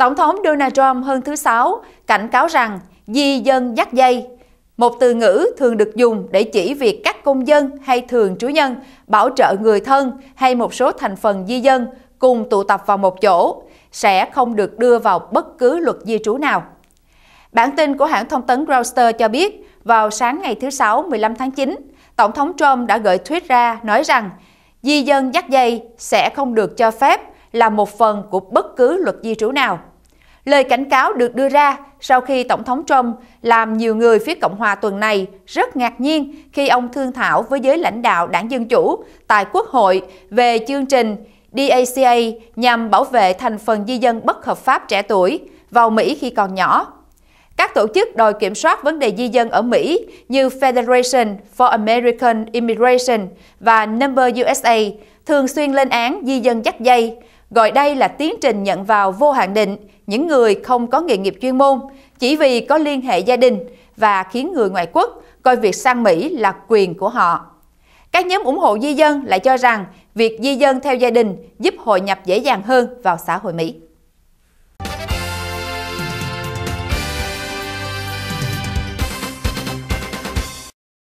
Tổng thống Donald Trump hơn thứ Sáu cảnh cáo rằng di dân dắt dây, một từ ngữ thường được dùng để chỉ việc các công dân hay thường trú nhân bảo trợ người thân hay một số thành phần di dân cùng tụ tập vào một chỗ sẽ không được đưa vào bất cứ luật di trú nào. Bản tin của hãng thông tấn Reuters cho biết, vào sáng ngày thứ Sáu 15 tháng 9, Tổng thống Trump đã gửi tweet ra nói rằng di dân dắt dây sẽ không được cho phép là một phần của bất cứ luật di trú nào. Lời cảnh cáo được đưa ra sau khi Tổng thống Trump làm nhiều người phía Cộng hòa tuần này rất ngạc nhiên khi ông thương thảo với giới lãnh đạo đảng Dân Chủ tại Quốc hội về chương trình DACA nhằm bảo vệ thành phần di dân bất hợp pháp trẻ tuổi vào Mỹ khi còn nhỏ. Các tổ chức đòi kiểm soát vấn đề di dân ở Mỹ như Federation for American Immigration và Number USA thường xuyên lên án di dân dắt dây Gọi đây là tiến trình nhận vào vô hạn định những người không có nghề nghiệp chuyên môn chỉ vì có liên hệ gia đình và khiến người ngoại quốc coi việc sang Mỹ là quyền của họ. Các nhóm ủng hộ di dân lại cho rằng việc di dân theo gia đình giúp hội nhập dễ dàng hơn vào xã hội Mỹ.